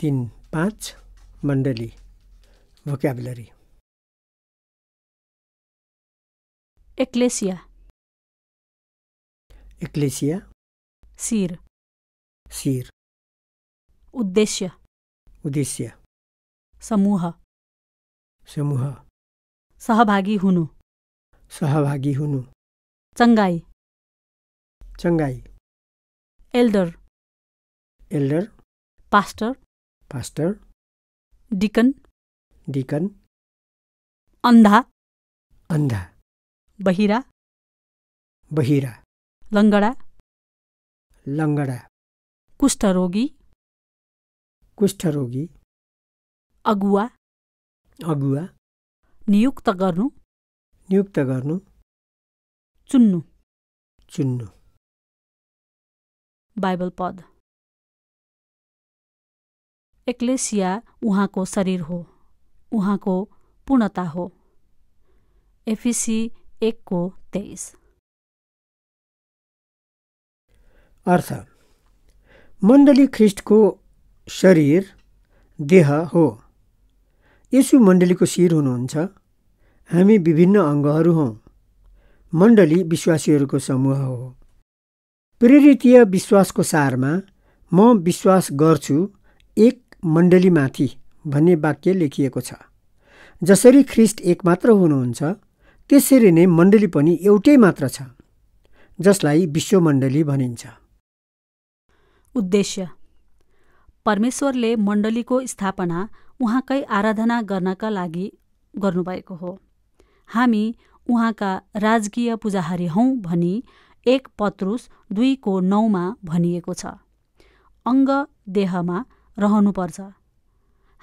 दिन पाँच मंडली भोक्याबुलरी एक्लेसिया एक्लेसिया सिर सिर उद्देश्य उद्देश्य समूह समूह सहभागी हुनु सहभागी हुनु चंगाई चंगाई elder elder pastor pastor deacon deacon अंधा अंधा बहिरा बहिरा लंगड़ा लंगड़ा कुष्ठरोगी कुष्ठरोगी अगुआ अगुआ नियुक्त गर्नु नियुक्त गर्नु चुन्नु चुन्नु बाइबल पद एक्लेसिया उहाँको शरीर हो उहाँको पूर्णता हो एफिसी एकको तेइस अर्थ मण्डली ख्रिस्टको शरीर देह हो यसु मण्डलीको शिर हुनुहुन्छ हामी विभिन्न अङ्गहरू हौँ मण्डली विश्वासीहरूको समूह हो प्रेरितीय विश्वासको सारमा म विश्वास गर्छु एक मण्डलीमाथि भन्ने वाक्य लेखिएको छ जसरी ख्रिस्ट एकमात्र हुनुहुन्छ त्यसरी नै मण्डली पनि एउटै मात्र छ जसलाई विश्वमण्डली भनिन्छ उद्देश्य परमेश्वरले मण्डलीको स्थापना उहाँकै आराधना गर्नका लागि गर्नुभएको हो हामी उहाँका राजकीय पूजाहारी हौँ भनी एक पत्रुस दुईको नौमा भनिएको छ अङ्ग देहमा रहनुपर्छ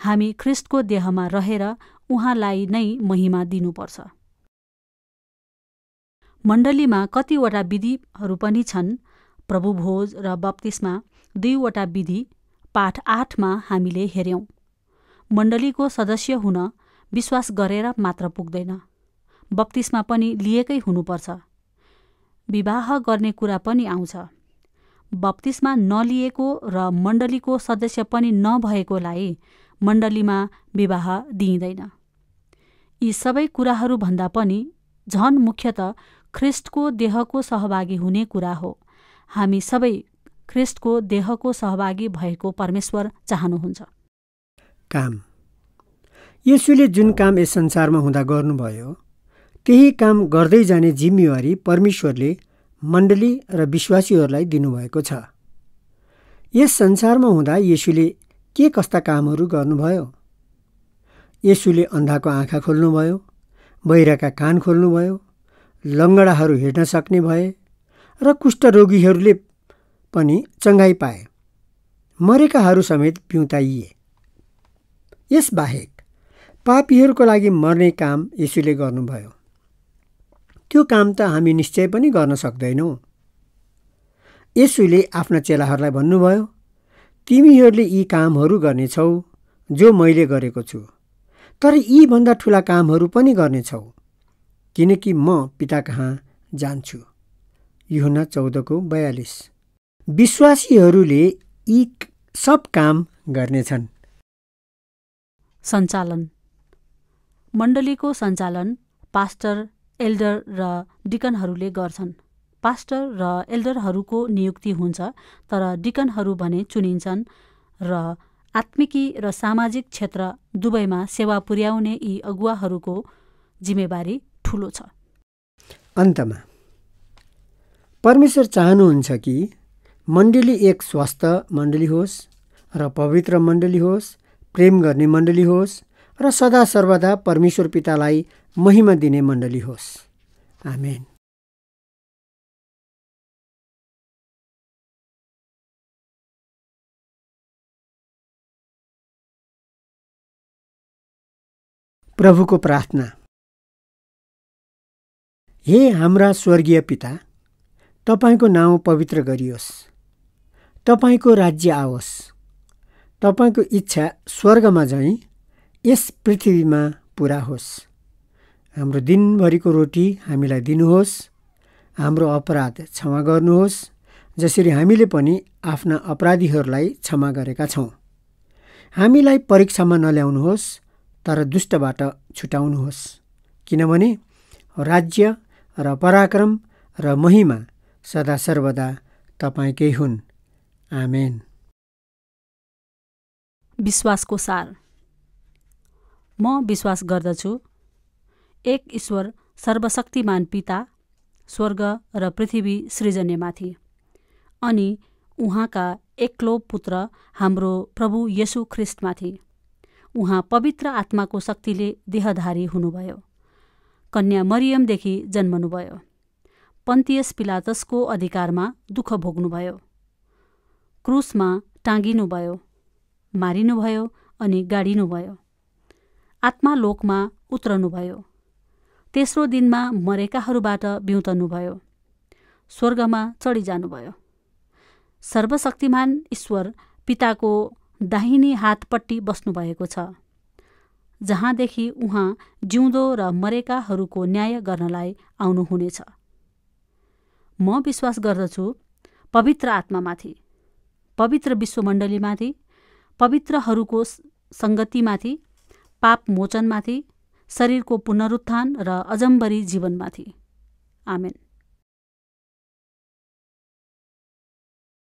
हामी ख्रिस्टको देहमा रहेर उहाँलाई नै महिमा दिनुपर्छ मण्डलीमा कतिवटा विधिहरू पनि छन् प्रभुभोज र बप्तिस्मा दुईवटा विधि पाठ आठमा हामीले हेर्यौं मण्डलीको सदस्य हुन विश्वास गरेर मात्र पुग्दैन बक्तिसमा पनि लिएकै हुनुपर्छ विवाह गर्ने कुरा पनि आउँछ बप्तिस्मा नलिएको र मण्डलीको सदस्य पनि नभएकोलाई मण्डलीमा विवाह दिइँदैन यी सबै कुराहरूभन्दा पनि झन मुख्यत ख्रिस्टको देहको सहभागी हुने कुरा हो हामी सबै ख्रिस्टको देहको सहभागी भएको परमेश्वर चाहनुहुन्छ काम यसुले जुन काम यस संसारमा हुँदा गर्नुभयो त्यही काम गर्दै जाने जिम्मेवारी परमेश्वरले मण्डली र विश्वासीहरूलाई दिनुभएको छ यस संसारमा हुँदा येसुले के कस्ता कामहरू गर्नुभयो येसुले अन्धाको आँखा खोल्नुभयो बहिराका कान खोल्नुभयो लङ्गडाहरू हिँड्न सक्ने भए र कुष्ठरोगीहरूले पनि चङ्घाइ पाए मरेकाहरू समेत पिउताइए यसबाहेक पापीहरूको लागि मर्ने काम येसुले गर्नुभयो त्यो काम त हामी निश्चय पनि गर्न सक्दैनौँ यसुले आफ्ना चेलाहरूलाई भन्नुभयो तिमीहरूले यी कामहरू गर्नेछौ जो मैले गरेको छु तर यीभन्दा ठुला कामहरू पनि गर्नेछौ किनकि म पिता कहाँ जान्छु युहना चौधको बयालिस विश्वासीहरूले यी सब काम गर्नेछन् सञ्चालन मण्डलीको सञ्चालन पास्टर एल्डर र डिकनहरूले गर्छन् पास्टर र एल्डरहरूको नियुक्ति हुन्छ तर डिकनहरू भने चुनिन्छन् र आत्मिकी र सामाजिक क्षेत्र दुवैमा सेवा पुर्याउने यी अगुवाहरूको जिम्मेवारी ठुलो छ अन्तमा परमेश्वर चाहनुहुन्छ कि मण्डली एक स्वस्थ मण्डली होस् र पवित्र मण्डली होस् प्रेम गर्ने मण्डली होस् र सदा सर्वदा परमेश्वर पितालाई महिमा दिने मण्डली होस् आमेन प्रभुको प्रार्थना हे हाम्रा स्वर्गीय पिता तपाईँको नाउँ पवित्र गरियोस् तपाईँको राज्य आओस् तपाईँको इच्छा स्वर्गमा झैँ यस पृथ्वीमा पुरा होस् हाम्रो दिनभरिको रोटी हामीलाई दिनुहोस् हाम्रो अपराध क्षमा गर्नुहोस् जसरी हामीले पनि आफ्ना अपराधीहरूलाई क्षमा गरेका छौँ हामीलाई परीक्षामा नल्याउनुहोस् तर दुष्टबाट छुटाउनुहोस् किनभने राज्य र पराक्रम र महिमा सदा सर्वदा तपाईँकै हुन् आमेन विश्वासको सार म विश्वास गर्दछु एक ईश्वर सर्वशक्तिमान पिता स्वर्ग र पृथ्वी सृजनेमाथि अनि उहाँका एक्लो पुत्र हाम्रो प्रभु यशु ख्रिस्टमाथि उहाँ पवित्र आत्माको शक्तिले देहधारी हुनुभयो कन्या मरियमदेखि जन्मनुभयो पन्तियस पिलातसको अधिकारमा दुःख भोग्नुभयो क्रुसमा टाँगिनुभयो मारिनुभयो अनि गाडिनुभयो आत्मालोकमा उत्रनुभयो तेस्रो दिनमा मरेकाहरूबाट बिउतनुभयो स्वर्गमा चढिजानुभयो सर्वशक्तिमान ईश्वर पिताको दाहिने हातपट्टि बस्नुभएको छ जहाँदेखि उहाँ जिउँदो र मरेकाहरूको न्याय गर्नलाई आउनुहुनेछ म विश्वास गर्दछु पवित्र आत्मामाथि पवित्र विश्वमण्डलीमाथि पवित्रहरूको सङ्गतिमाथि पाप मोचनमाथि शरीरको पुनरुत्थान र अजम्बरी जीवनमाथि आमेन